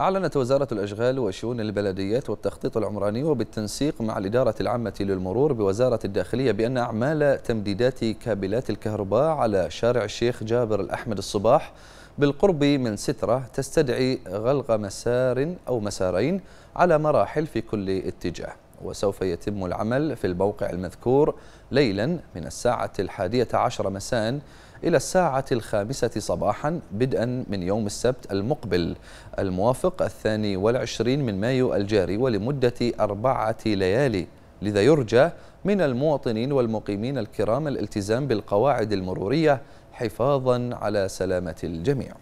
أعلنت وزارة الأشغال وشؤون البلديات والتخطيط العمراني وبالتنسيق مع الإدارة العامة للمرور بوزارة الداخلية بأن أعمال تمديدات كابلات الكهرباء على شارع الشيخ جابر الأحمد الصباح بالقرب من سترة تستدعي غلق مسار أو مسارين على مراحل في كل اتجاه وسوف يتم العمل في الموقع المذكور ليلا من الساعة الحادية عشر مساء إلى الساعة الخامسة صباحا بدءا من يوم السبت المقبل الموافق الثاني والعشرين من مايو الجاري ولمدة أربعة ليالي لذا يرجى من المواطنين والمقيمين الكرام الالتزام بالقواعد المرورية حفاظا على سلامة الجميع